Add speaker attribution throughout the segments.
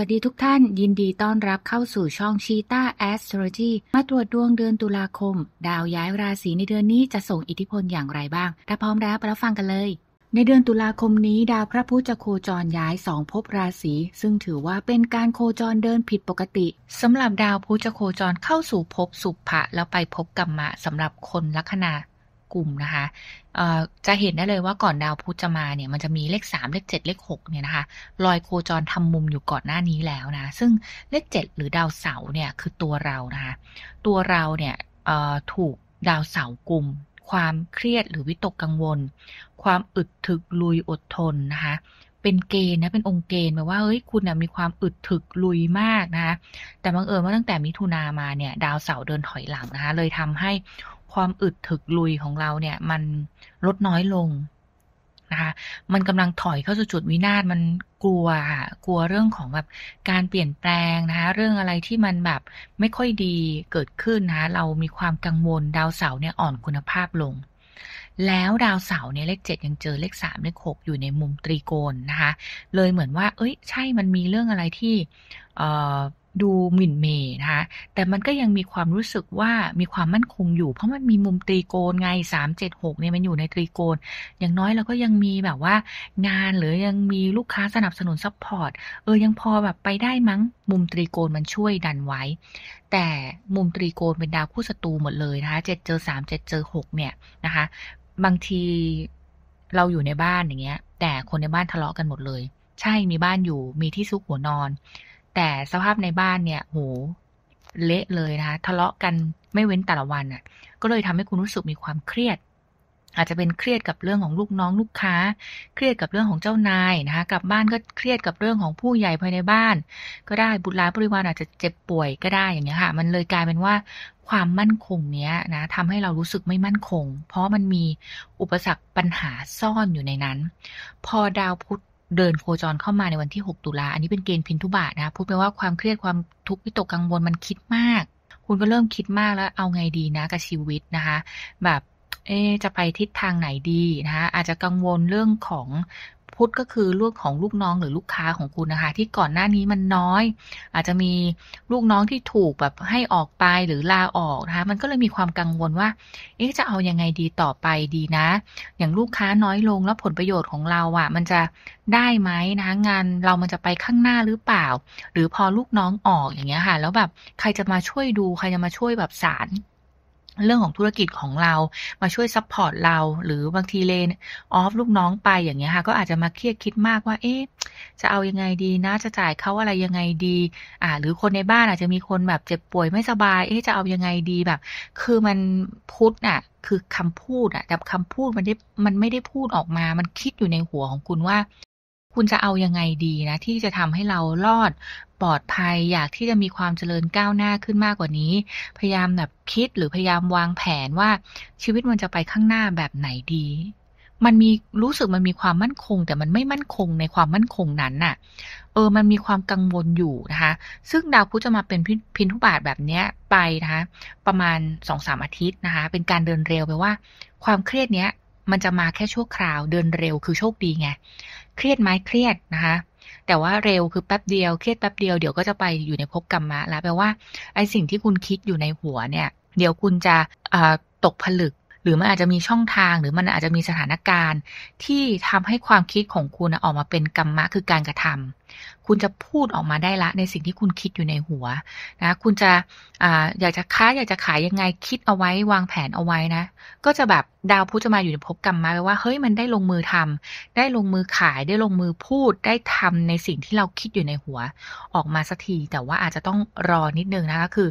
Speaker 1: วัสดีทุกท่านยินดีต้อนรับเข้าสู่ช่องชีตาแอสโทรจีมาตรวจดวงเดือนตุลาคม ดาวย้ายราศีในเดือนนี้จะส่งอิทธิพลอย่างไรบ้าง ถ้าพร้อมแล้วไปรับฟังกันเลย ในเดือนตุลาคมนี้ดาวพระพุธจะโคจรย้ายสองภพราศี ซึ่งถือว่าเป็นการโคจรเดินผิดปกติสำหรับดาวพุธจะโคจรเข้าสู่ภพสุภะแล้วไปพบกัมมะสำหรับคนลัคนากลุ่มนะคะจะเห็นได้เลยว่าก่อนดาวพุธจะมาเนี่ยมันจะมีเลข3เลข7 เลข6เนี่ยนะคะลอยโคจรทำมุมอยู่ก่อนหน้านี้แล้วนะซึ่งเลข7 หรือดาวเสาร์เนี่ยคือตัวเรานะคะตัวเราเนี่ยถูกดาวเสาร์กลุ่มความเครียดหรือวิตกกังวล ความอึดถึกลุยอดทนนะคะเป็นเกณฑ์นะเป็นองค์เกณฑ์แบบว่าเฮ้ยคุณนะมีความอึดถึกลุยมากนะคะแต่บังเอิญว่าตั้งแต่มิถุนามาเนี่ยดาวเสาร์เดินถอยหลังนะคะเลยทำให้ความอึดถึกลุยของเราเนี่ยมันลดน้อยลงนะคะมันกำลังถอยเข้าสู่จุดวินาศมันกลัวค่ะกลัวเรื่องของแบบการเปลี่ยนแปลงนะคะเรื่องอะไรที่มันแบบไม่ค่อยดีเกิดขึ้นนะคะเรามีความกังวลดาวเสาเนี่ยอ่อนคุณภาพลง แล้วดาวเสาเนี่ยเลขเจ็ดยังเจอเลขสามเลขหกอยู่ในมุมตรีโกณนะคะ เลยเหมือนว่าเอ้ยใช่มันมีเรื่องอะไรที่เดูหมิ่นเมย์นะคะ แต่มันก็ยังมีความรู้สึกว่ามีความมั่นคงอยู่ เพราะมันมีมุมตรีโกนไงสามเจ็ดหกเนี่ยมันอยู่ในตรีโกนอย่างน้อยเราก็ยังมีแบบว่า งานหรือยังมีลูกค้าสนับสนุนซัพพอร์ต เออยังพอแบบไปได้มั้ง มุมตรีโกนมันช่วยดันไว้ แต่มุมตรีโกนเป็นดาวคู่ศัตรูหมดเลยนะคะ เจ็ดเจอสามเจ็ดเจอหกเนี่ยนะคะ บางทีเราอยู่ในบ้านอย่างเงี้ย แต่คนในบ้านทะเลาะกันหมดเลย ใช่มีบ้านอยู่มีที่ซุกหัวนอนแต่สภาพในบ้านเนี่ยโหเละเลยนะคะทะเลาะกันไม่เว้นแต่ละวันอ่ะก็เลยทำให้คุณรู้สึกมีความเครียด อาจจะเป็นเครียดกับเรื่องของลูกน้องลูกค้า เครียดกับเรื่องของเจ้านายนะคะกลับบ้านก็เครียดกับเรื่องของผู้ใหญ่ภายในบ้าน ก็ได้บุตรหลานบริวารอาจจะเจ็บป่วยก็ได้อย่างเงี้ยค่ะมันเลยกลายเป็นว่าความมั่นคงเนี้ยนะทำให้เรารู้สึกไม่มั่นคง เพราะมันมีอุปสรรคปัญหาซ่อนอยู่ในนั้น พอดาวพุธเดินโคจรเข้ามาในวันที่ 6 ตุลา อันนี้เป็นเกณฑ์พินทุบาทนะ พูดไปว่าความเครียดความทุกข์วิตกกังวลมันคิดมาก คุณก็เริ่มคิดมากแล้วเอาไงดีนะกับชีวิตนะคะ แบบ เอจะไปทิศทางไหนดีนะคะ อาจจะกังวลเรื่องของพุทธก็คือลูกของลูกน้องหรือลูกค้าของคุณนะคะ ที่ก่อนหน้านี้มันน้อย อาจจะมีลูกน้องที่ถูกแบบให้ออกไปหรือลาออก นะคะ มันก็ เลย มีความกังวลว่าเอ๊ะจะเอายังไงดีต่อไปดีนะ อย่างลูกค้าน้อยลงแล้วผลประโยชน์ของเราอะ่ะ มันจะได้ไหมนะคะงาน เรามันจะไปข้างหน้าหรือเปล่า หรือพอลูกน้องออกอย่างเงี้ยค่ะ แล้วแบบใครจะมาช่วยดูใครจะมาช่วยแบบสารเรื่องของธุรกิจของเรามาช่วยซัพพอร์ตเราหรือบางทีเลนออฟลูกน้องไปอย่างเงี้ยค่ะ ก็อาจจะมาเครียดคิดมากว่า เอ๊ะจะเอายังไงดีนะจะจ่ายเขาอะไรยังไงดีอ่าหรือคนในบ้านอาจจะมีคนแบบเจ็บป่วยไม่สบายเอ๊ะจะเอายังไงดีแบบ คือมันพุทธอ่ะ คือคำพูดอ่ะแต่คำพูดมันได้มันไม่ได้พูดออกมา มันคิดอยู่ในหัวของคุณว่าคุณจะเอายังไงดีนะ ที่จะทำให้เรารอดปลอดภัย อยากที่จะมีความเจริญก้าวหน้าขึ้นมากกว่านี้ พยายามแบบคิดหรือพยายามวางแผนว่าชีวิตมันจะไปข้างหน้าแบบไหนดี มันมีรู้สึกมันมีความมั่นคง แต่มันไม่มั่นคงในความมั่นคงนั้นน่ะเออมันมีความกังวลอยู่นะคะ ซึ่งดาวพุธจะมาเป็นพพินทุบาทแบบเนี้ยไปนะคะประมาณสองสามอาทิตย์นะคะ เป็นการเดินเร็วไปว่า ความเครียดเนี้ยมันจะมาแค่ชั่วคราวเดินเร็วคือโชคดีไง เครียดไหมเครียดนะคะแต่ว่าเร็วคือแป๊บเดียวเครียดแป๊บเดียว เดี๋ยวก็จะไปอยู่ในภพกรรมะแล้วแปลว่าไอสิ่งที่คุณคิดอยู่ในหัวเนี่ยเดี๋ยวคุณจะตกผลึกรือมันอาจจะมีช่องทางหรือมันอาจจะมีสถานการณ์ที่ทำให้ความคิดของคุณออกมาเป็นกรรมะคือการกระทำ คุณจะพูดออกมาได้ละในสิ่งที่คุณคิดอยู่ในหัวนะคุณจะออยากจะค้าอยากจะขายยังไงคิดเอาไว้ วางแผนเอาไว้นะ ก็จะแบบดาวพุธจะมาอยู่ในภพกรรมมาแปลว่า เฮ้ย มันได้ลงมือทำ ได้ลงมือขาย ได้ลงมือพูด ได้ทำในสิ่งที่เราคิดอยู่ในหัว ออกมาสักทีแต่ว่าอาจจะต้องรอนิดนึงนะก็คือ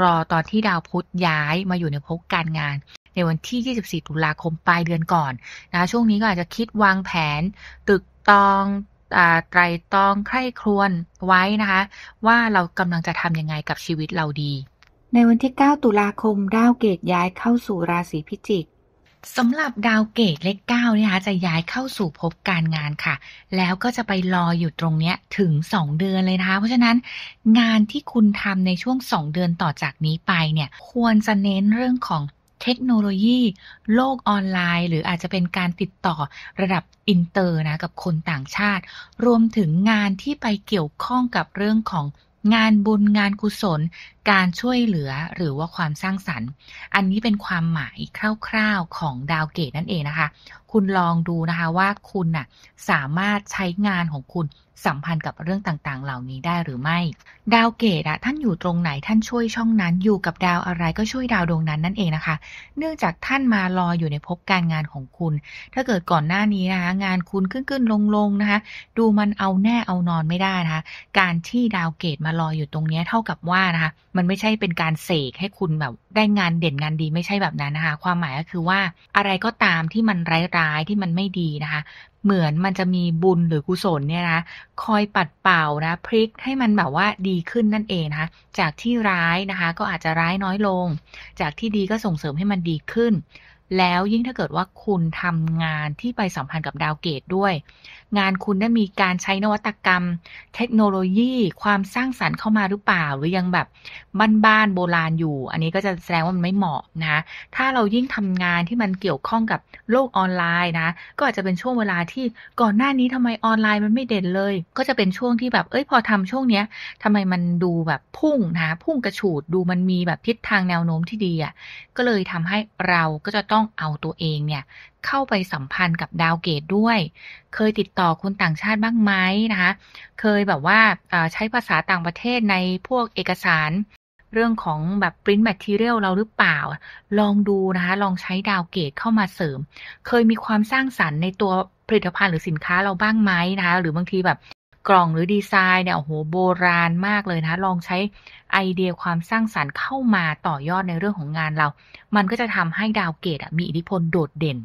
Speaker 1: รอตอนที่ดาวพุธย้ายมาอยู่ในภพการงานในวันที่ 24 ตุลาคมปลายเดือนก่อนนะช่วงนี้ก็อาจจะคิดวางแผนตึกตองไตรตองใคร่ครวญไว้นะคะ ว่าเรากำลังจะทำยังไงกับชีวิตเราดี ในวันที่ 9 ตุลาคมดาวเกตย้ายเข้าสู่ราศีพิจิกสำหรับดาวเกตเลขเก้าเนี่ยจะย้ายเข้าสู่พบการงานค่ะ แล้วก็จะไปรออยู่ตรงเนี้ยถึง 2 เดือนเลยนะคะ เพราะฉะนั้นงานที่คุณทำในช่วง 2 เดือนต่อจากนี้ไปเนี่ย ควรจะเน้นเรื่องของเทคโนโลยี โลกออนไลน์หรืออาจจะเป็นการติดต่อระดับอินเตอร์นะ กับคนต่างชาติ รวมถึงงานที่ไปเกี่ยวข้องกับเรื่องของงานบุญงานกุศล การช่วยเหลือหรือว่าความสร้างสรรค์อันนี้เป็นความหมายคร่าวๆของดาวเกตนั่นเองนะคะ คุณลองดูนะคะว่าคุณน่ะสามารถใช้งานของคุณสัมพันธ์กับเรื่องต่าง ๆ เหล่านี้ได้หรือไม่ ดาวเกตอะท่านอยู่ตรงไหน ท่านช่วยช่องนั้น อยู่กับดาวอะไรก็ช่วยดาวดวงนั้นนั่นเองนะคะ เนื่องจากท่านมารออยู่ในภพการงานของคุณ ถ้าเกิดก่อนหน้านี้นะคะ งานคุณขึ้นๆ ลงๆ นะคะ ดูมันเอาแน่เอานอนไม่ได้นะคะ การที่ดาวเกตมารออยู่ตรงนี้เท่ากับว่านะคะ มันไม่ใช่เป็นการเสกให้คุณแบบ ได้งานเด่นงานดีไม่ใช่แบบนั้นนะคะ ความหมายก็คือว่าอะไรก็ตามที่มันร้ายๆที่มันไม่ดีนะคะเหมือนมันจะมีบุญหรือกุศลเนี่ยนะคอยปัดเป่านะพลิกให้มันแบบว่าดีขึ้นนั่นเองนะคะจากที่ร้ายนะคะ ก็อาจจะร้ายน้อยลง จากที่ดีก็ส่งเสริมให้มันดีขึ้น แล้วยิ่งถ้าเกิดว่าคุณทำงานที่ไปสัมพันธ์กับดาวเกตด้วยงานคุณได้มีการใช้นวัตกรรมเทคโนโลยีความสร้างสารรค์เข้ามาหรือเปล่าหรือยังแบบบ้านๆโบราณอยู่อันนี้ก็จะแสดง ว่า มันไม่เหมาะนะถ้าเรายิ่งทำงานที่มันเกี่ยวข้องกับโลกออนไลน์นะ ก็อาจจะเป็นช่วงเวลาที่ก่อนหน้านี้ทำไมออนไลน์มันไม่เด่นเลย ก็จะเป็นช่วงที่แบบ เอ้ยพอทำช่วงเนี้ยทำไมมันดูแบบพุ่งนะพุ่งกระฉูดดูมันมีแบบทิศทางแนวโน้มที่ดีอ่ะก็เลยทำให้เราก็จะต้องเอาตัวเองเนี่ยเข้าไปสัมพันธ์กับดาวเกตด้วย เคยติดต่อคนต่างชาติบ้างไหมนะคะ เคยแบบว่าใช้ภาษาต่างประเทศในพวกเอกสาร เรื่องของแบบ print material เราหรือเปล่า ลองดูนะคะ ลองใช้ดาวเกตเข้ามาเสริม เคยมีความสร้างสรรค์ในตัวผลิตภัณฑ์หรือสินค้าเราบ้างไหมนะคะ หรือบางทีแบบกล่องหรือดีไซน์เนี่ยโอ้โหโบราณมากเลยนะลองใช้ไอเดียความสร้างสารรค์เข้ามาต่อยอดในเรื่องของงานเรา มันก็จะทำให้ดาวเกตมีอิทธิพลโดดเด่น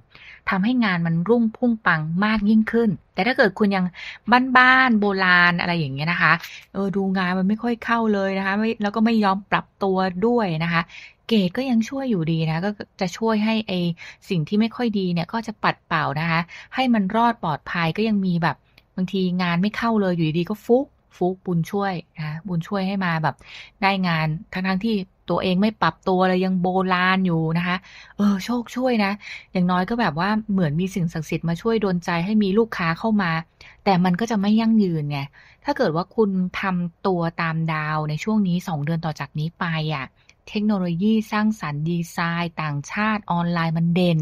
Speaker 1: ทำให้งานมันรุ่งพุ่งปังมากยิ่งขึ้น แต่ถ้าเกิดคุณยังบ้านนโบราณอะไรอย่างเงี้ยนะคะเออดูงานมันไม่ค่อยเข้าเลยนะคะไม่แล้วก็ไม่ยอมปรับตัวด้วยนะคะ เกตก็ยังช่วยอยู่ดีนะก็จะช่วยให้ไอสิ่งที่ไม่ค่อยดีเนี่ยก็จะปัดเป่านะคะให้มันรอดปลอดภัยก็ยังมีแบบบางทีงานไม่เข้าเลยอยู่ดีๆก็ฟุกฟุกบุญช่วยนะบุญช่วยให้มาแบบได้งานทั้งทั้งที่ตัวเองไม่ปรับตัวเลย ยังโบราณอยู่นะคะเออโชคช่วยนะอย่างน้อยก็แบบว่าเหมือนมีสิ่งศักดิ์สิทธิ์มาช่วยดนใจให้มีลูกค้าเข้ามาแต่มันก็จะไม่ยั่งยืนไงถ้าเกิดว่าคุณทำตัวตามดาวในช่วงนี้ 2 เดือนต่อจากนี้ไปอะ่ะเทคโนโลยีสร้างสรรค์ดีไซน์ต่างชาติออนไลน์มันเด่น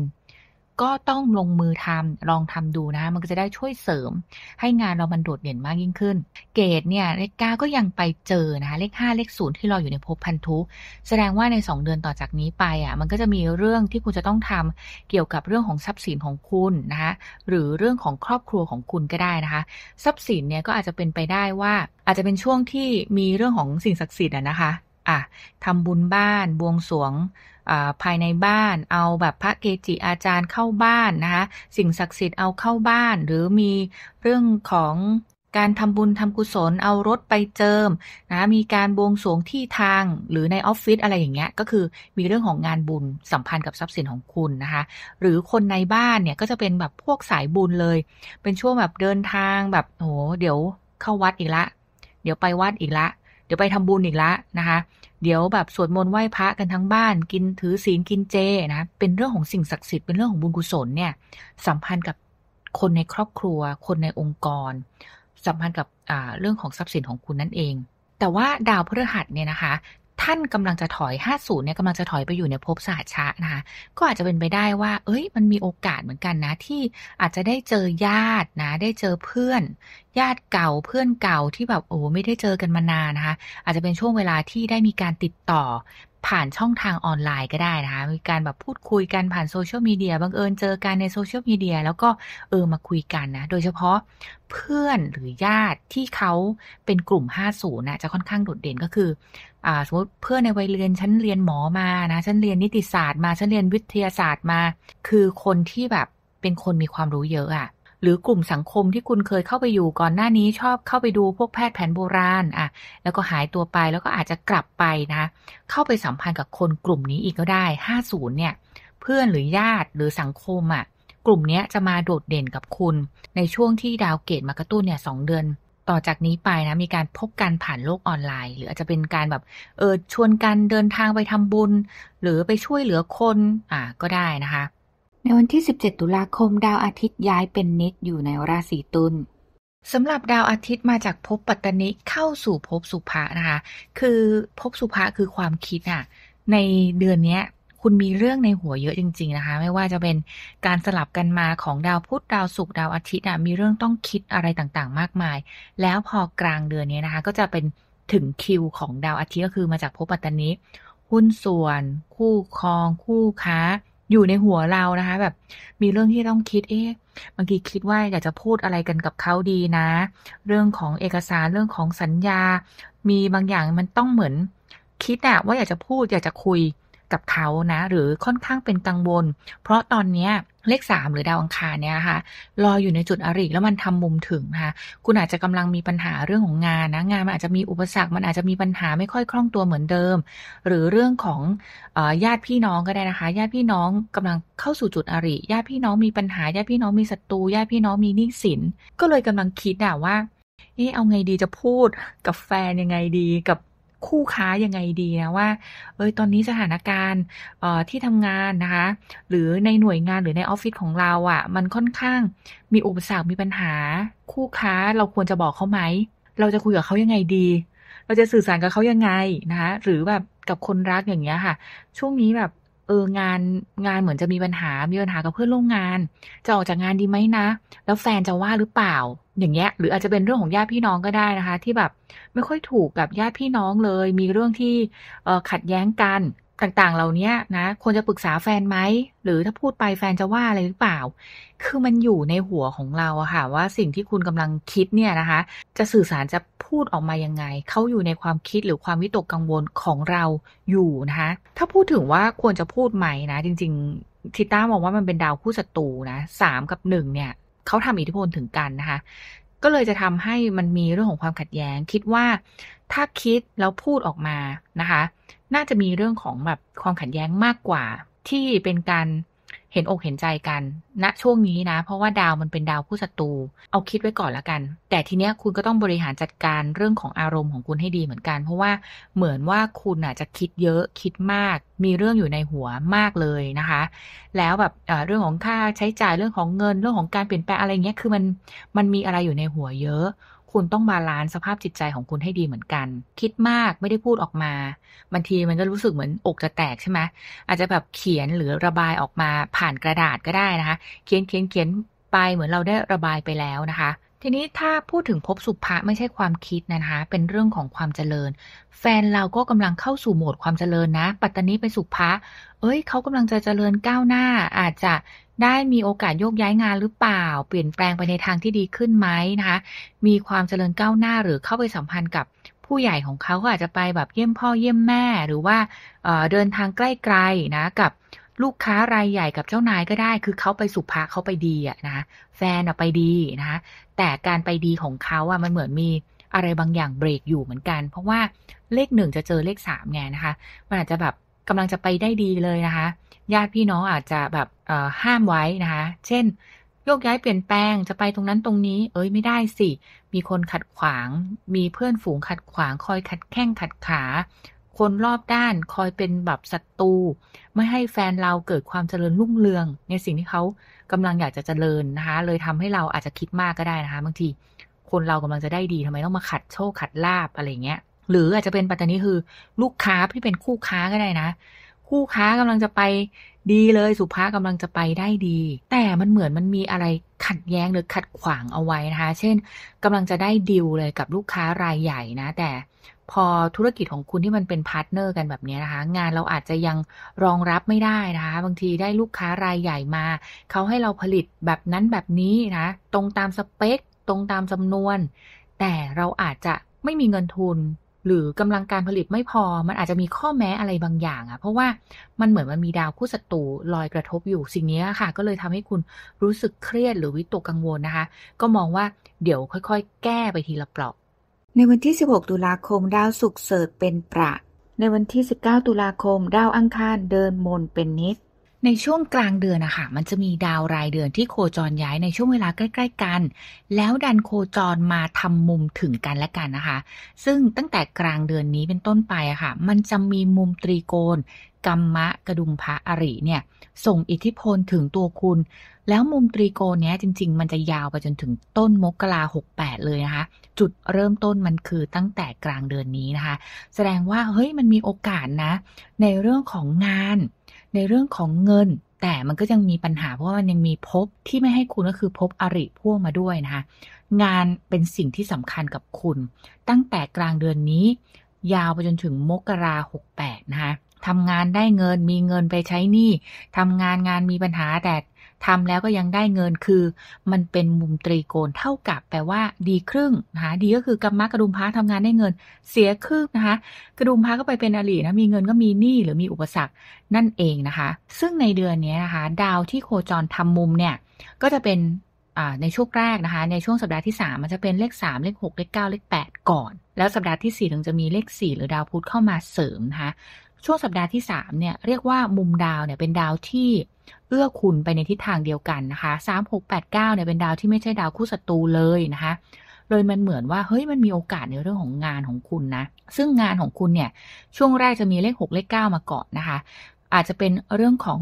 Speaker 1: ก็ต้องลงมือทำลองทำดูนะ มันก็จะได้ช่วยเสริม ให้งานเรามันโดดเด่นมากยิ่งขึ้น เกรดเนี่ย เลขเก้าก็ยังไปเจอนะคะ เลขห้าเลขศูนย์ที่เราอยู่ในภพพันธุ แสดงว่าใน 2 เดือนต่อจากนี้ไปอ่ะ มันก็จะมีเรื่องที่คุณจะต้องทำเกี่ยวกับเรื่องของทรัพย์สินของคุณนะคะ หรือเรื่องของครอบครัวของคุณก็ได้นะคะ ทรัพย์สินเนี่ยก็อาจจะเป็นไปได้ว่า อาจจะเป็นช่วงที่มีเรื่องของสิ่งศักดิ์สิทธิ์นะคะอ่ะทำบุญบ้าน บวงสรวงภายในบ้านเอาแบบพระเกจิอาจารย์เข้าบ้านนะคะสิ่งศักดิ์สิทธิ์เอาเข้าบ้าน หรือมีเรื่องของการทำบุญทำกุศลเอารถไปเจิมนะมีการบวงสรวงที่ทางหรือในออฟฟิศอะไรอย่างเงี้ยก็คือมีเรื่องของงานบุญสัมพันธ์กับทรัพย์สินของคุณนะคะหรือคนในบ้านเนี่ยก็จะเป็นแบบพวกสายบุญเลย เป็นช่วงแบบเดินทางแบบโหเดี๋ยวเข้าวัดอีกละ เดี๋ยวไปวัดอีกละดี๋ยวไปทำบุญอีกละนะคะ เดี๋ยวแบบสวดมนต์ไหว้พระกันทั้งบ้าน กินถือศีลกินเจนะ เป็นเรื่องของสิ่งศักดิ์สิทธิ์เป็นเรื่องของบุญกุศลเนี่ย สัมพันธ์กับคนในครอบครัว คนในองค์กร สัมพันธ์กับเรื่องของทรัพย์สินของคุณนั่นเอง แต่ว่าดาวพฤหัสเนี่ยนะคะท่านกำลังจะถอย50เนี่ยกำลังจะถอยไปอยู่ในภพสาชะนะคะ ก็อาจจะเป็นไปได้ว่า เอ้ย มันมีโอกาสเหมือนกันนะ ที่อาจจะได้เจอญาตินะ ได้เจอเพื่อน ญาติเก่า เพื่อนเก่าที่แบบ โอ้ ไม่ได้เจอกันมานานนะคะ อาจจะเป็นช่วงเวลาที่ได้มีการติดต่อผ่านช่องทางออนไลน์ก็ได้นะคะ มีการแบบพูดคุยกันผ่านโซเชียลมีเดียบังเอิญเจอกันในโซเชียลมีเดีย แล้วก็ เออ มาคุยกันนะ โดยเฉพาะเพื่อนหรือญาติที่เขาเป็นกลุ่ม 50นะจะค่อนข้างโดดเด่นก็คือสมมติเพื่อนในวัยเรียนฉันเรียนหมอมานะฉันเรียนนิติศาสตร์มาฉันเรียนวิทยาศาสตร์มา คือคนที่แบบเป็นคนมีความรู้เยอะอะหรือกลุ่มสังคมที่คุณเคยเข้าไปอยู่ก่อนหน้านี้ชอบเข้าไปดูพวกแพทย์แผนโบราณอ่ะแล้วก็หายตัวไปแล้วก็อาจจะกลับไปนะ เข้าไปสัมพันธ์กับคนกลุ่มนี้อีกก็ได้ 50เนี่ยเพื่อนหรือญาติ หรือสังคมอ่ะกลุ่มนี้จะมาโดดเด่นกับคุณในช่วงที่ดาวเกต มากระตุ้นเนี่ยสเดือนต่อจากนี้ไปนะมีการพบกันผ่านโลกออนไลน์ หรืออาจจะเป็นการแบบเออชวนกันเดินทางไปทำบุญ หรือไปช่วยเหลือคนอ่าก็ได้นะคะ ในวันที่ 17 ตุลาคมดาวอาทิตย์ย้ายเป็นนิดอยู่ในราศีตุลสำหรับดาวอาทิตย์มาจากภพปัตตนิ เข้าสู่ภพสุภะนะคะคือภพสุภะคือความคิดอะ่ะ ในเดือนนี้คุณมีเรื่องในหัวเยอะจริงๆนะคะ ไม่ว่าจะเป็นการสลับกันมาของดาวพุธ ดาวศุกร์ ดาวอาทิตย์มีเรื่องต้องคิดอะไรต่างๆมากมาย แล้วพอกลางเดือนนี้นะคะ ก็จะเป็นถึงคิวของดาวอาทิตย์ก็คือมาจากภพปัตตานีุ้นส่วน คู่ครอง คู่ค้า อยู่ในหัวเรานะคะแบบ มีเรื่องที่ต้องคิด เอ๊ะ บางทีคิดว่าอยากจะพูดอะไรกันกับเขาดีนะ เรื่องของเอกสาร เรื่องของสัญญา มีบางอย่างมันต้องเหมือน คิดอะว่าอยากจะพูดอยากจะคุยกับเขานะหรือค่อนข้างเป็นกังวลเพราะตอนนี้เลขสามหรือดาวอังคารเนี่ยค่ะลอยอยู่ในจุดอริแล้วมันทำมุมถึงค่ะคุณอาจจะกำลังมีปัญหาเรื่องของงานนะงานมันอาจจะมีอุปสรรค มันอาจจะมีปัญหาไม่ค่อยคล่องตัวเหมือนเดิม หรือเรื่องของอญาติพี่น้องก็ได้นะคะ ญาติพี่น้องกำลังเข้าสู่จุดอริญาติพี่น้องมีปัญหาญาติพี่น้องมีศัตรูญาติพี่น้องมีหนี้สินก็เลยกำลังคิดอะว่าเอ๊ะเอาไงดีจะพูดกับแฟนยังไงดีกับคู่ค้ายังไงดีนะว่าเอยตอนนี้สถานการณ์ที่ทำงานนะคะหรือในหน่วยงานหรือในออฟฟิศของเราอะ่ะมันค่อนข้างมีอุปสรรคมีปัญหา คู่ค้าเราควรจะบอกเขาไหมเราจะคุยกับเขายังไงดี เราจะสื่อสารกับเขายังไงนะคะหรือแบบกับคนรักอย่างเงี้ยค่ะ ช่วงนี้แบบเอองานงานเหมือนจะมีปัญหามีปัญหากับเพื่อนร่วมงาน จะออกจากงานดีไหมนะ แล้วแฟนจะว่าหรือเปล่าอย่างเงี้ยหรืออาจจะเป็นเรื่องของญาติพี่น้องก็ได้นะคะ ที่แบบไม่ค่อยถูกกับญาติพี่น้องเลย มีเรื่องที่ขัดแย้งกันต่างๆ เหล่านี้นะควรจะปรึกษาแฟนไหมหรือถ้าพูดไปแฟนจะว่าอะไรหรือเปล่า คือมันอยู่ในหัวของเราอะค่ะว่าสิ่งที่คุณกำลังคิดเนี่ยนะคะจะสื่อสารจะพูดออกมายังไง เขาอยู่ในความคิดหรือความวิตกกังวลของเราอยู่นะคะถ้าพูดถึงว่าควรจะพูดไหมนะจริงๆทิต้ามองว่ามันเป็นดาวคู่ศัตรูนะสามกับหนึ่งเนี่ยเขาทำอิทธิพลถึงกันนะคะ ก็เลยจะทำให้มันมีเรื่องของความขัดแย้ง คิดว่าถ้าคิดแล้วพูดออกมานะคะ น่าจะมีเรื่องของแบบความขัดแย้งมากกว่าที่เป็นการเห็นอกเห็นใจกัน ณ ช่วงนี้นะ เพราะว่าดาวมันเป็นดาวผู้ศัตรู เอาคิดไว้ก่อนละกัน แต่ทีเนี้ยคุณก็ต้องบริหารจัดการเรื่องของอารมณ์ของคุณให้ดีเหมือนกัน เพราะว่าเหมือนว่าคุณอาจจะคิดเยอะคิดมาก มีเรื่องอยู่ในหัวมากเลยนะคะ แล้วแบบเรื่องของค่าใช้จ่ายเรื่องของเงินเรื่องของการเปลี่ยนแปลงอะไรเงี้ย คือมัน มันมีอะไรอยู่ในหัวเยอะคุณต้องบาลานซ์สภาพจิตใจของคุณให้ดีเหมือนกัน คิดมากไม่ได้พูดออกมา บางทีมันก็รู้สึกเหมือนอกจะแตกใช่ไหม อาจจะแบบเขียนหรือระบายออกมาผ่านกระดาษก็ได้นะคะ เขียนเขียนเขียนไปเหมือนเราได้ระบายไปแล้วนะคะ ทีนี้ถ้าพูดถึงพบสุภะไม่ใช่ความคิดนะคะ เป็นเรื่องของความเจริญ แฟนเราก็กำลังเข้าสู่โหมดความเจริญนะ ปัตตานีไปสุภะเอ้ย เขากำลังจะเจริญก้าวหน้า อาจจะได้มีโอกาสโยกย้ายงานหรือเปล่า เปลี่ยนแปลงไปในทางที่ดีขึ้นไหมนะคะ มีความเจริญก้าวหน้าหรือเข้าไปสัมพันธ์กับผู้ใหญ่ของเขาอาจจะไปแบบเยี่ยมพ่อเยี่ยมแม่หรือว่าเดินทางใกล้ๆนะ กับลูกค้ารายใหญ่กับเจ้านายก็ได้ คือเขาไปสุภาเขาไปดีอะนะแฟนอะไปดีนะแต่การไปดีของเขาอะมันเหมือนมีอะไรบางอย่างเบรกอยู่เหมือนกัน เพราะว่าเลขหนึ่งจะเจอเลขสามไงนะคะ มันอาจจะแบบกำลังจะไปได้ดีเลยนะคะญาติพี่น้องอาจจะแบบห้ามไว้นะคะ เช่นโยกย้ายเปลี่ยนแปลงจะไปตรงนั้นตรงนี้เอ้ยไม่ได้สิ มีคนขัดขวางมีเพื่อนฝูงขัดขวาง คอยขัดแข้งขัดขา คนรอบด้านคอยเป็นแบบศัตรูไม่ให้แฟนเราเกิดความเจริญรุ่งเรืองในสิ่งที่เขากำลังอยากจะเจริญนะคะเลยทำให้เราอาจจะคิดมากก็ได้นะคะ บางที คนเรากำลังจะได้ดีทำไมต้องมาขัดโชคขัดลาบอะไรเงี้ยหรืออาจจะเป็นปัจจุบันนี้คือ ลูกค้าที่เป็นคู่ค้าก็ได้นะคู่ค้ากำลังจะไปดีเลยสุภากำลังจะไปได้ดี แต่มันเหมือนมันมีอะไรขัดแย้งหรือขัดขวางเอาไว้นะคะ เช่น กำลังจะได้ดีลเลยกับลูกค้ารายใหญ่นะ แต่พอธุรกิจของคุณที่มันเป็นพาร์ทเนอร์กันแบบนี้นะคะ งานเราอาจจะยังรองรับไม่ได้นะคะ บางทีได้ลูกค้ารายใหญ่มาเขาให้เราผลิตแบบนั้นแบบนี้นะตรงตามสเปค ตรงตามจำนวน แต่เราอาจจะไม่มีเงินทุนหรือกำลังการผลิตไม่พอมันอาจจะมีข้อแม้อะไรบางอย่างอะเพราะว่ามันเหมือนมันมีดาวคู่ศัตรูลอยกระทบอยู่สิ่งนี้ค่ะก็เลยทำให้คุณรู้สึกเครียดหรือวิตกกังวลนะคะ ก็มองว่าเดี๋ยวค่อยๆแก้ไปทีละเปราะในวันที่ 16 ตุลาคมดาวศุกร์เสดเป็นประ ในวันที่ 19 ตุลาคมดาวอังคารเดินมนเป็นนิดในช่วงกลางเดือนนะคะมันจะมีดาวรายเดือนที่โคจรย้ายในช่วงเวลาใกล้ ๆ กัน แล้วดันโคจรมาทำมุมถึงกันและกันนะคะ ซึ่งตั้งแต่กลางเดือนนี้เป็นต้นไปอะคะ่ะมันจะมีมุมตรีโกณกัมมะกระดุมพระอริเนี่ยส่งอิทธิพลถึงตัวคุณ แล้วมุมตรีโกณนี้จริงๆ มันจะยาวไปจนถึงต้นมกราหกแปดเลยนะคะจุดเริ่มต้นมันคือตั้งแต่กลางเดือนนี้นะคะ แสดงว่าเฮ้ยมันมีโอกาสนะในเรื่องของงานในเรื่องของเงินแต่มันก็ยังมีปัญหา เพราะว่ามันยังมีพบที่ไม่ให้คุณก็คือพบอริพ่วงมาด้วยนะคะงานเป็นสิ่งที่สำคัญกับคุณ ตั้งแต่กลางเดือนนี้ยาวไปจนถึงมกราหกแปดนะคะทำงานได้เงินมีเงินไปใช้หนี้ทำงานงานมีปัญหาแต่ทำแล้วก็ยังได้เงินคือ มันเป็นมุมตรีโกณเท่ากับ แปลว่าดีครึ่งนะคะดีก็คือกรรมะกระดุมพระทำงานได้เงินเสียครึ่งนะคะกระดุมพระก็ไปเป็นอลีนะมีเงินก็มีหนี้หรือมีอุปสรรคนั่นเองนะคะ ซึ่งในเดือนนี้นะคะดาวที่โคจรทำมุมเนี่ยก็จะเป็นในช่วงแรกนะคะ ในช่วงสัปดาห์ที่ 3 มันจะเป็นเลข 3 เลข 6 เลข9เลข8ก่อน แล้วสัปดาห์ที่4ถึงจะมีเลข4 หรือดาวพุธเข้ามาเสริมนะคะช่วงสัปดาห์ที่3เนี่ยเรียกว่ามุมดาวเนี่ยเป็นดาวที่เอื้อคุณไปในทิศทางเดียวกัน นะคะสามหกแปดเก้าเนี่ยเป็นดาวที่ไม่ใช่ดาวคู่ศัตรูเลยนะคะ เลยมันเหมือนว่า เฮ้ย มันมีโอกาสในเรื่องของงานของคุณนะ ซึ่งงานของคุณเนี่ย ช่วงแรกจะมีเลขหกเลขเก้ามาเกาะนะคะ อาจจะเป็นเรื่องของ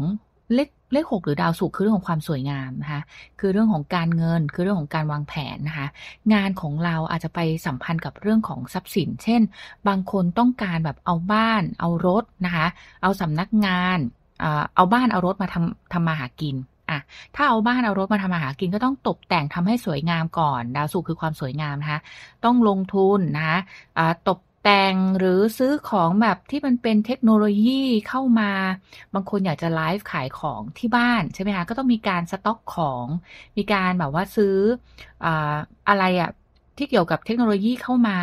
Speaker 1: เลขเลขหกหรือดาวสุขคือเรื่องของความสวยงามนะคะคือเรื่องของการเงินคือเรื่องของการวางแผนนะคะ งานของเราอาจจะไปสัมพันธ์กับเรื่องของทรัพย์สิน เช่น บางคนต้องการแบบเอาบ้าน เอารถนะคะ เอาสำนักงานเอาบ้าน เอารถมาทำทำมาหากินอ่ะถ้าเอาบ้านเอารถมาทำมาหากินก็ต้องตกแต่งทำให้สวยงามก่อนดาวสุขคือความสวยงามนะคะต้องลงทุนนะคะตกแต่งหรือซื้อของแบบที่มันเป็นเทคโนโลยีเข้ามา บางคนอยากจะไลฟ์ขายของที่บ้านใช่ไหมคะก็ต้องมีการสต็อกของมีการแบบว่าซื้อออะไรอ่ะที่เกี่ยวกับเทคโนโลยีเข้ามา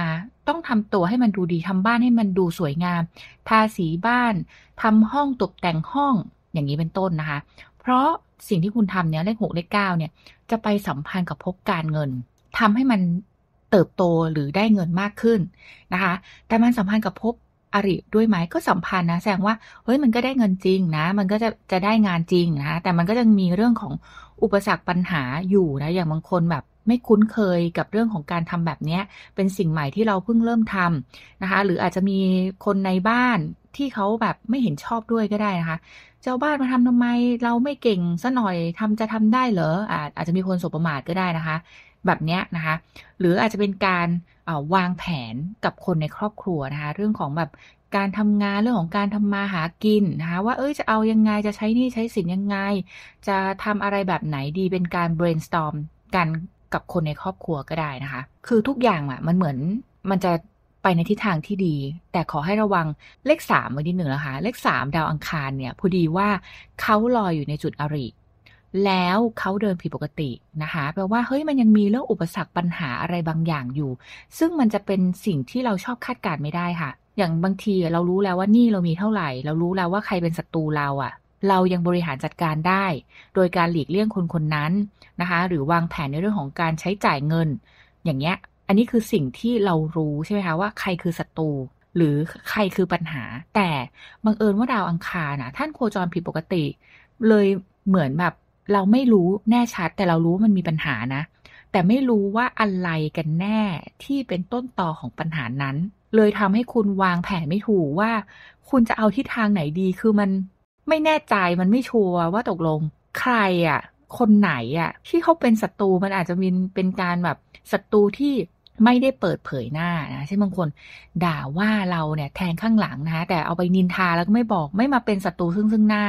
Speaker 1: ต้องทำตัวให้มันดูดีทำบ้านให้มันดูสวยงาม ทาสีบ้านทำห้องตกแต่งห้องอย่างนี้เป็นต้นนะคะ เพราะสิ่งที่คุณทำเนี่ยเลขหกเลขเก้าเนี่ยจะไปสัมพันธ์กับพบการเงินทำให้มันเติบโตหรือได้เงินมากขึ้นนะคะ แต่มันสัมพันธ์กับพบอริด้วยไหมก็สัมพันธ์นะแสดงว่าเฮ้ยมันก็ได้เงินจริงนะมันก็จะจะได้งานจริงนะแต่มันก็ยังมีเรื่องของอุปสรรคปัญหาอยู่นะอย่างบางคนแบบไม่คุ้นเคยกับเรื่องของการทำแบบนี้ เป็นสิ่งใหม่ที่เราเพิ่งเริ่มทำนะคะหรืออาจจะมีคนในบ้านที่เขาแบบไม่เห็นชอบด้วยก็ได้นะคะ เจ้าบ้านมาทำทำไมเราไม่เก่งซะหน่อยทำจะทำได้เหรออาอาจจะมีคนสบประมาทก็ได้นะคะ แบบนี้นะคะ หรืออาจจะเป็นการวางแผนกับคนในครอบครัวนะคะ เรื่องของแบบการทำงานเรื่องของการทำมาหากินนะคะว่าเอ้ยจะเอายังไงจะใช้นี่ใช้สินยังไงจะทำอะไรแบบไหนดีเป็นการ brainstorm กันกับคนในครอบครัวก็ได้นะคะ คือทุกอย่างอะมันเหมือนมันจะไปในทิศทางที่ดี แต่ขอให้ระวังเลขสามไว้นิดหนึ่งนะคะ เลขสามดาวอังคารเนี่ยพอดีว่าเขาลอยอยู่ในจุดอริแล้วเขาเดินผิดปกตินะคะแปลว่าเฮ้ยมันยังมีเรื่องอุปสรรคปัญหาอะไรบางอย่างอยู่ ซึ่งมันจะเป็นสิ่งที่เราชอบคาดการไม่ได้ค่ะ อย่างบางทีเรารู้แล้วว่านี่เรามีเท่าไหร่เรารู้แล้วว่าใครเป็นศัตรูเราอะ่ะเรายังบริหารจัดการได้ โดยการหลีกเลี่ยงคนคนนั้น นะคะ หรือวางแผนในเรื่องของการใช้จ่ายเงิน อย่างเงี้ยอันนี้คือสิ่งที่เรารู้ใช่ไหมคะว่าใครคือศัตรูหรือใครคือปัญหา แต่บังเอิญว่าดาวอังคารนะท่านโคจรผิดปกติ เลยเหมือนแบบ เราไม่รู้แน่ชัด แต่เรารู้มันมีปัญหานะ แต่ไม่รู้ว่า อะไรกันแน่ที่เป็นต้นต่อของปัญหานั้น เลยทำให้คุณวางแผนไม่ถูกว่าคุณจะเอาทิศทางไหนดีคือมันไม่แน่ใจมันไม่ชัวร์ว่าตกลงใครอะ่ะ คนไหนอะ่ะ ที่เขาเป็นศัตรู มันอาจจะมีเป็นการแบบศัตรูที่ไม่ได้เปิดเผยหน้านะใช่บางคนด่าว่าเราเนี่ยแทงข้างหลังนะคะแต่เอาไปนินทาแล้วก็ไม่บอกไม่มาเป็นศัตรูซึ่งซึ่งหน้า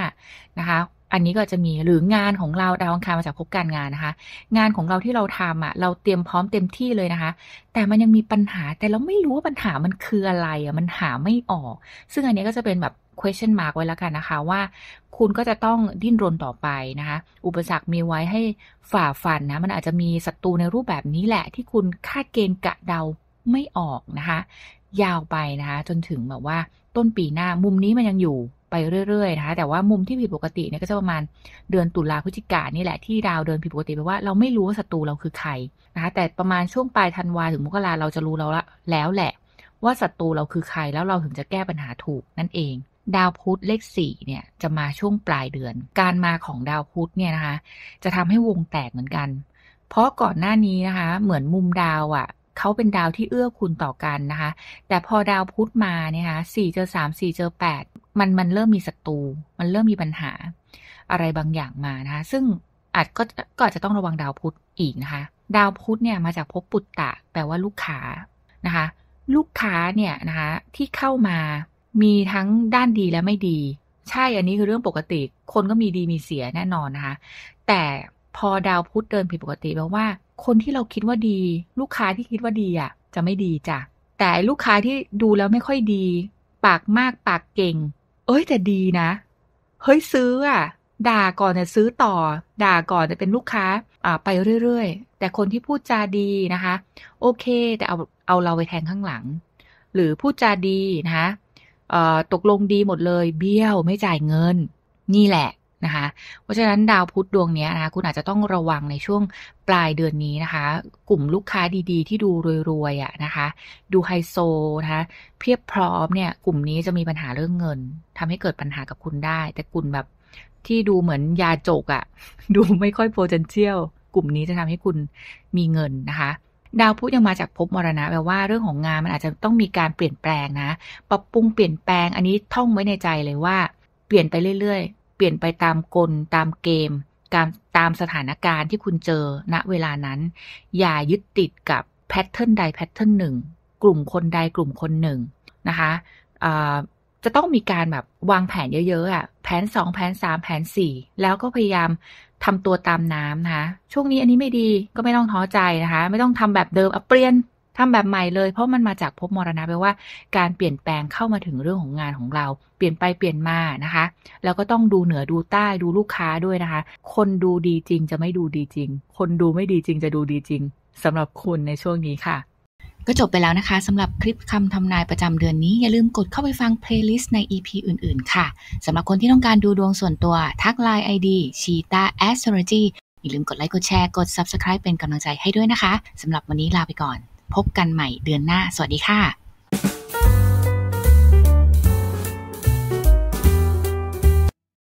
Speaker 1: นะคะอันนี้ก็จะมีหรืองานของเราดาวอังคาร มาจากพบการงานนะคะ งานของเราที่เราทำอ่ะเราเตรียมพร้อมเต็มที่เลยนะคะ แต่มันยังมีปัญหาแต่เราไม่รู้ว่าปัญหามันคืออะไรอ่ะมันหาไม่ออก ซึ่งอันนี้ก็จะเป็นแบบ question mark ไว้แล้วกันนะคะว่า คุณก็จะต้องดิ้นรนต่อไปนะคะ อุปสรรคมีไว้ให้ฝ่าฟันนะมันอาจจะมีศัตรูในรูปแบบนี้แหละ ที่คุณคาดเกณฑ์กะเดาไม่ออกนะคะ ยาวไปนะคะ จนถึงแบบว่าต้นปีหน้ามุมนี้มันยังอยู่ไปเรื่อยๆ นะคะ แต่ว่ามุมที่ผิดปกติเนี่ยก็จะประมาณเดือนตุลาพฤศจิกานี่แหละที่ดาวเดินผิดปกติไปว่าเราไม่รู้ว่าศัตรูเราคือใครนะคะ แต่ประมาณช่วงปลายธันวาถึงมกราเราจะรู้แล้วละแล้วแหละว่าศัตรูเราคือใคร แล้วเราถึงจะแก้ปัญหาถูกนั่นเอง ดาวพุธเลขสี่เนี่ยจะมาช่วงปลายเดือน การมาของดาวพุธเนี่ยนะคะจะทำให้วงแตกเหมือนกัน เพราะก่อนหน้านี้นะคะเหมือนมุมดาวอะ่ะเขาเป็นดาวที่เอื้อคุณต่อกันนะคะ แต่พอดาวพุธมาเนี่ยคะสี่เจอสามสี่เจอแปดมัน มัน เริ่มมีศัตรู มันเริ่มมีปัญหา อะไรบางอย่างมานะคะ ซึ่งอาจก็ก็อาจจะต้องระวังดาวพุธอีกนะคะ ดาวพุธเนี่ย มาจากภพปุตตะ แปลว่าลูกค้า นะคะ ลูกค้าเนี่ยนะคะ ที่เข้ามามีทั้งด้านดีและไม่ดี ใช่อันนี้คือเรื่องปกติ คนก็มีดีมีเสียแน่นอนนะคะ แต่พอดาวพุธเดินผิดปกติแปลว่า คนที่เราคิดว่าดี ลูกค้าที่คิดว่าดีอ่ะจะไม่ดีจ้ะ แต่ลูกค้าที่ดูแล้วไม่ค่อยดี ปากมาก ปากเก่งเอ้ยแต่ดีนะ เฮ้ยซื้ออ่ะด่าก่อนเนี่ยซื้อต่อ ด่าก่อนเนี่ยเป็นลูกค้าอ่าไปเรื่อยๆแต่คนที่พูดจาดีนะคะ โอเค แต่เอาเอาเราไปแทงข้างหลัง หรือพูดจาดีนะคะเออ่ตกลงดีหมดเลย เบี้ยวไม่จ่ายเงิน นี่แหละนะคะเพราะฉะนั้นดาวพุธดวงนี้นะคะคุณอาจจะต้องระวังในช่วงปลายเดือนนี้นะคะ กลุ่มลูกค้าดีๆ ที่ดูรวยๆอ่ะนะคะ ดูไฮโซนะคะเพียบพร้อมเนี่ยกลุ่มนี้จะมีปัญหาเรื่องเงิน ทำให้เกิดปัญหากับคุณได้ แต่กลุ่มแบบที่ดูเหมือนยาจกอะ่ะดูไม่ค่อยโ p เ t นเชียลกลุ่มนี้จะทำให้คุณมีเงินนะคะ ดาวพุธยังมาจากภพมรณะแปลว่าเรื่องของงานมันอาจจะต้องมีการเปลี่ยนแปลงนะปรับปรุงเปลี่ยนแปลงอันนี้ท่องไว้ในใจเลยว่าเปลี่ยนไปเรื่อยปลี่ยนไปตามกลตามเกมการตามสถานการณ์ที่คุณเจอณเวลานั้น อย่ายึดติดกับแพทเทิร์นใดแพทเทิร์นหนึ่ง กลุ่มคนใดกลุ่มคนหนึ่งนะคะจะต้องมีการแบบวางแผนเยอะๆอ่ะแผนสองแผนสามแผนสี่แล้วก็พยายามทำตัวตามน้ำนะคะ ช่วงนี้อันนี้ไม่ดีก็ไม่ต้องท้อใจนะคะ ไม่ต้องทำแบบเดิมเอาเปลี่ยนทำแบบใหม่เลยเพราะมันมาจากภพมรณะแปลว่าการเปลี่ยนแปลงเข้ามาถึงเรื่องของงานของเรา เปลี่ยนไปเปลี่ยนมานะคะ แล้วก็ต้องดูเหนือดูใต้ดูลูกค้าด้วยนะคะ คนดูดีจริงจะไม่ดูดีจริง คนดูไม่ดีจริงจะดูดีจริงสำหรับคุณในช่วงนี้ค่ะ ก็จบไปแล้วนะคะสำหรับคลิปคำทำนายประจำเดือนนี้อย่าลืมกดเข้าไปฟังเพลย์ลิสต์ใน EP อื่นๆ ค่ะสำหรับคนที่ต้องการดูดวงส่วนตัวทักไลน์ ID c h e e t a Astrology อย่าลืมกดไลค์กดแชร์กด Subscribe เป็นกำลังใจให้ด้วยนะคะสำหรับวันนี้ลาไปก่อนพบกันใหม่เดือนหน้า สวัสดีค่ะ